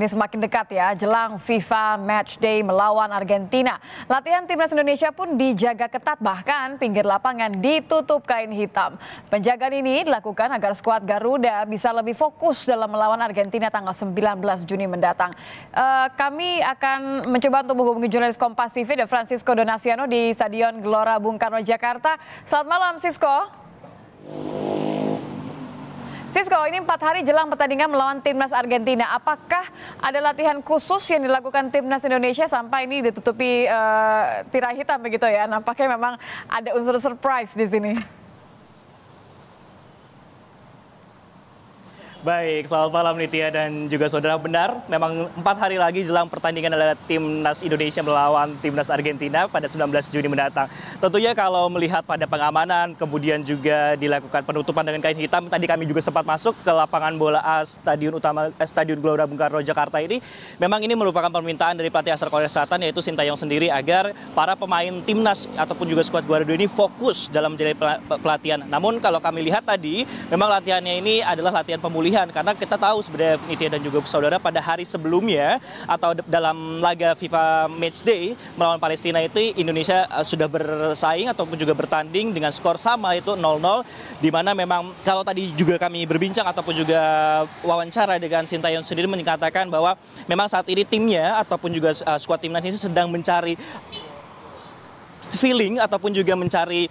Ini semakin dekat ya, jelang FIFA Match Day melawan Argentina. Latihan timnas Indonesia pun dijaga ketat, bahkan pinggir lapangan ditutup kain hitam. Penjagaan ini dilakukan agar skuad Garuda bisa lebih fokus dalam melawan Argentina tanggal 19 Juni mendatang. E, kami akan mencoba untuk menghubungi jurnalis Kompas TV, dan Francisco Donasiano di Stadion Gelora Bung Karno, Jakarta. Selamat malam, Sisko. Sisko, ini empat hari jelang pertandingan melawan timnas Argentina. Apakah ada latihan khusus yang dilakukan timnas Indonesia sampai ini ditutupi uh, tirai hitam begitu ya? Nampaknya memang ada unsur surprise di sini. Baik, selamat malam Nitya dan juga saudara. Benar, memang empat hari lagi jelang pertandingan adalah timnas Indonesia melawan timnas Argentina pada 19 Juni mendatang. Tentunya kalau melihat pada pengamanan, kemudian juga dilakukan penutupan dengan kain hitam. Tadi kami juga sempat masuk ke lapangan bola A Stadion Utama eh, Stadion Gelora Bung Karno Jakarta ini. Memang ini merupakan permintaan dari pelatih asal Korea Selatan yaitu Sintayong sendiri agar para pemain timnas ataupun juga skuad Guardiola ini fokus dalam menjalani pelatihan. Namun kalau kami lihat tadi, memang latihannya ini adalah latihan pemulihan pilihan karena kita tahu sebenarnya Nitya dan juga saudara pada hari sebelumnya atau dalam laga FIFA Match Day melawan Palestina itu Indonesia eh, sudah bersaing ataupun juga bertanding dengan skor sama itu 0-0 di mana memang kalau tadi juga kami berbincang ataupun juga wawancara dengan Sintayong sendiri mengatakan bahwa memang saat ini timnya ataupun juga uh, eh, skuad timnas ini sedang mencari feeling ataupun juga mencari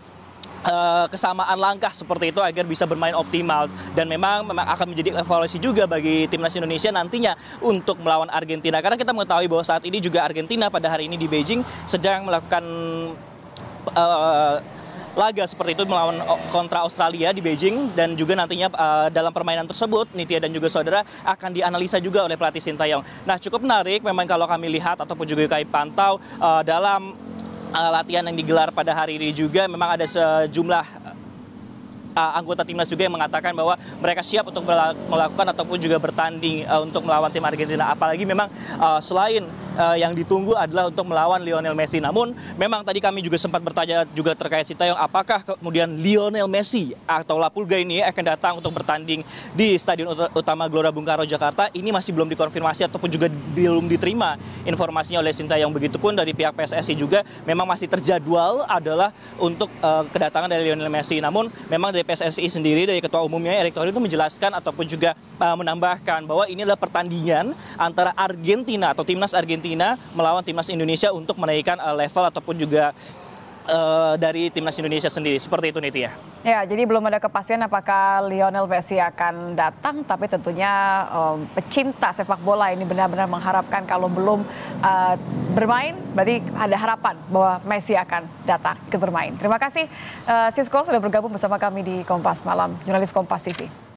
Eh, kesamaan langkah seperti itu agar bisa bermain optimal dan memang memang akan menjadi evaluasi juga bagi timnas Indonesia nantinya untuk melawan Argentina karena kita mengetahui bahwa saat ini juga Argentina pada hari ini di Beijing sedang melakukan uh, laga seperti itu melawan kontra Australia di Beijing dan juga nantinya uh, dalam permainan tersebut Nitya dan juga saudara akan dianalisa juga oleh pelatih Sintayong. Nah cukup menarik memang kalau kami lihat ataupun juga kami pantau uh, dalam uh, latihan yang digelar pada hari ini juga memang ada sejumlah uh, anggota timnas juga yang mengatakan bahwa mereka siap untuk melakukan ataupun juga bertanding uh, untuk melawan tim Argentina apalagi memang uh, selain uh, yang ditunggu adalah untuk melawan Lionel Messi. Namun memang tadi kami juga sempat bertanya juga terkait Sintayong apakah kemudian Lionel Messi atau La Pulga ini akan datang untuk bertanding di Stadion Utama Gelora Bung Karno Jakarta ini masih belum dikonfirmasi ataupun juga belum diterima informasinya oleh Sinta Sintayong. Begitupun dari pihak PSSI juga memang masih terjadwal adalah untuk uh, kedatangan dari Lionel Messi. Namun memang dari PSSI sendiri dari ketua umumnya Erick Thohir itu menjelaskan ataupun juga uh, menambahkan bahwa ini adalah pertandingan antara Argentina atau timnas Argentina Argentina melawan timnas Indonesia untuk menaikkan uh, level ataupun juga uh, dari timnas Indonesia sendiri. Seperti itu Nitya. Ya, jadi belum ada kepastian apakah Lionel Messi akan datang, tapi tentunya um, pecinta sepak bola ini benar-benar mengharapkan kalau belum uh, bermain, berarti ada harapan bahwa Messi akan datang ke bermain. Terima kasih uh, Sisko sudah bergabung bersama kami di Kompas Malam, jurnalis Kompas TV.